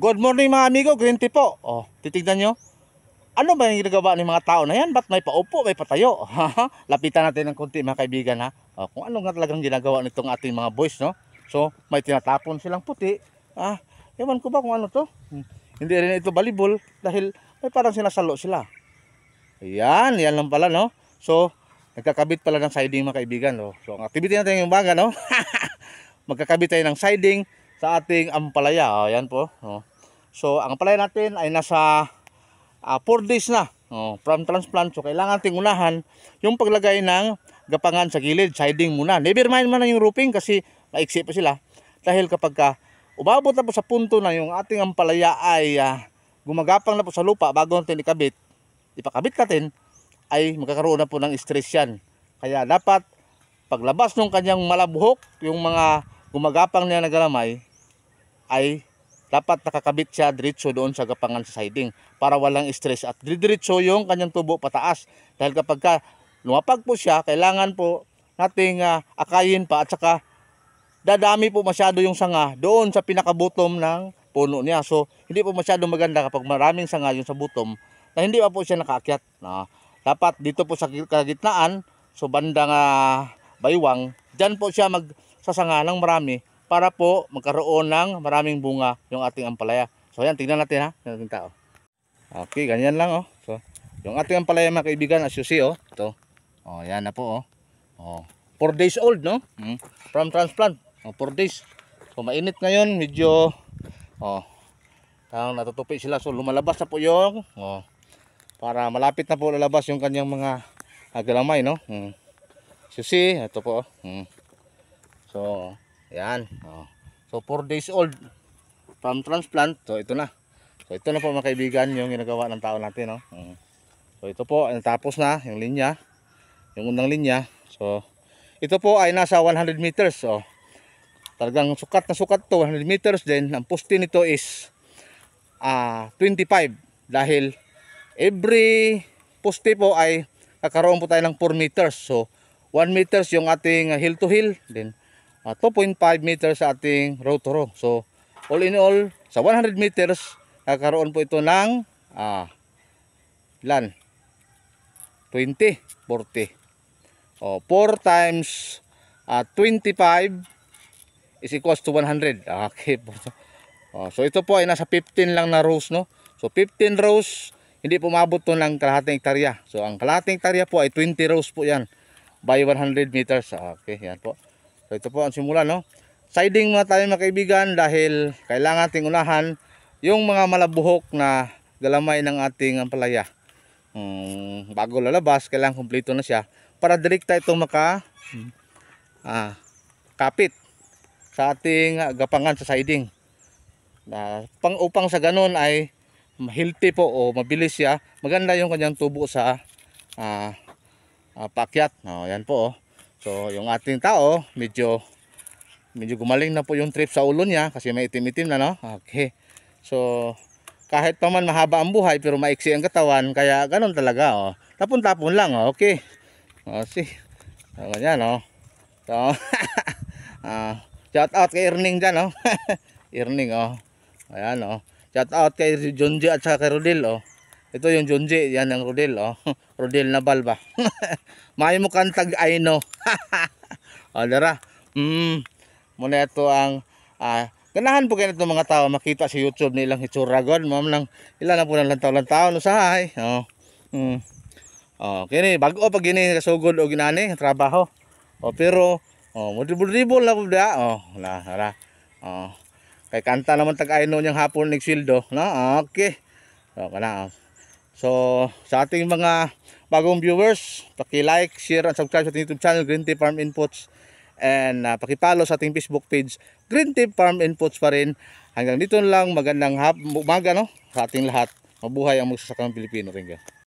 Good morning mga amigo, green tea po. Oh, titignan nyo. Ano ba yung ginagawa ng mga tao na yan? Ba't may paupo, may patayo? Lapitan natin ng konti mga kaibigan ha. Oh, kung ano nga talagang ginagawa nitong ating mga boys no. So, may tinatapon silang puti. Ah, ewan ko ba kung ano to. Hmm. Hindi rin ito balibol dahil may parang sinasalo sila. Ayan, yan lang pala no. So, nagkakabit pala ng siding mga kaibigan. No? So, ang activity natin yung baga, no? magkakabit tayo ng siding sa ating ampalaya. O, oh, yan po. O. Oh. So, ang ampalaya natin ay nasa uh, ah, 4 days na oh, from transplant. So, kailangan natin unahan yung paglagay ng gapangan sa gilid, siding muna. Never mind man yung roofing kasi maiksi pa sila. Dahil kapag ka umabot na po sa punto na yung ating ampalaya ay uh, gumagapang na po sa lupa bago natin ikabit, ipakabit natin, ay magkakaroon na po ng stress yan. Kaya dapat paglabas ng kanyang malabuhok, yung mga gumagapang niya na galamay, ay dapat nakakabit siya diretso doon sa gapangan sa siding para walang stress at diretso yung kanyang tubo pataas dahil kapag ka lumapag po siya kailangan po nating uh, akayin pa at saka dadami po masyado yung sanga doon sa pinakabutom ng puno niya so hindi po masyado maganda kapag maraming sanga yung sa butom na hindi pa po siya nakaakyat na dapat dito po sa kagitnaan so bandang uh, baywang dyan po siya magsasanga ng marami para po magkaroon ng maraming bunga yung ating ampalaya. So ayan, tingnan natin ha, tingnan natin tao. Okay, ganyan lang oh. So, yung ating ampalaya mga kaibigan, as you see oh, ito. Oh, ayan na po oh. Oh, 4 days old no? Hmm. From transplant, oh, 4 days. So mainit ngayon, medyo oh. Tang natutupi sila so lumalabas na po yung oh. Para malapit na po lalabas yung kanyang mga agalamay ah, no. Hmm. So ito po oh. Hmm. So Ayan. Oh. So 4 days old from transplant. So ito na. So ito na po mga kaibigan yung ginagawa ng tao natin. No? Oh. Mm. So ito po eh, Tapos na yung linya. Yung unang linya. So ito po ay nasa 100 meters. So oh. talagang sukat na sukat to 100 meters din. Ang poste nito is uh, ah, 25 dahil every poste po ay kakaroon po tayo ng 4 meters. So 1 meters yung ating hill to hill. Then uh, ah, 2.5 meters sa ating row to So, all in all, sa 100 meters, kakaroon po ito ng ah, ilan? 20, 40. O, 4 times uh, ah, 25 is equals to 100. Okay po. Oh, so ito po ay nasa 15 lang na rows no. So 15 rows, hindi pumabot to ng kalahating hektarya. So ang kalahating hektarya po ay 20 rows po 'yan by 100 meters. Ah, okay, 'yan po. So ito po ang simula no. Siding muna tayo mga kaibigan dahil kailangan ating unahan yung mga malabuhok na galamay ng ating ampalaya. Um, hmm, bago lalabas, kailangan kumpleto na siya para direkta itong maka ah, kapit sa ating gapangan sa siding. Na, pang upang sa ganun ay healthy po o mabilis siya. Maganda yung kanyang tubo sa ah, ah, pakyat. No, yan po oh. So yung ating tao medyo medyo gumaling na po yung trip sa ulo niya kasi may itim-itim na no. Okay. So kahit pa man mahaba ang buhay pero maiksi ang katawan kaya ganun talaga oh. Tapon-tapon lang oh. Okay. Oh si. Oh, ganyan oh. So ah, shout out kay Erning diyan oh. Erning oh. Ayan oh. Shout out kay Jonji at saka kay Rodil oh. Ito yung Junji, yan ang Rodel oh. Rodel na balba. May mo kang tag Aino. oh, Mm. Muna ito ang ah, ganahan po kayo mga tao makita sa si YouTube ni ilang hitsuragon. Ma'am lang, ilan na po ng lantaw tao no sahay. Oh. Mm. Oh, kini bago pag gini kasugod og ginani trabaho. Oh, pero oh, modibol-dibol na po da. Oh, la, la. Oh. Kay kanta naman tag Aino niyang hapon ni Sildo, no? Ah, okay. Oh, kana. Oh. So, sa ating mga bagong viewers, paki-like, share, and subscribe sa ating YouTube channel, Green Tea Farm Inputs. And uh, paki-follow sa ating Facebook page, Green Tea Farm Inputs pa rin. Hanggang dito lang, magandang hap umaga no, sa ating lahat. Mabuhay ang magsasakang Pilipino. Ringga.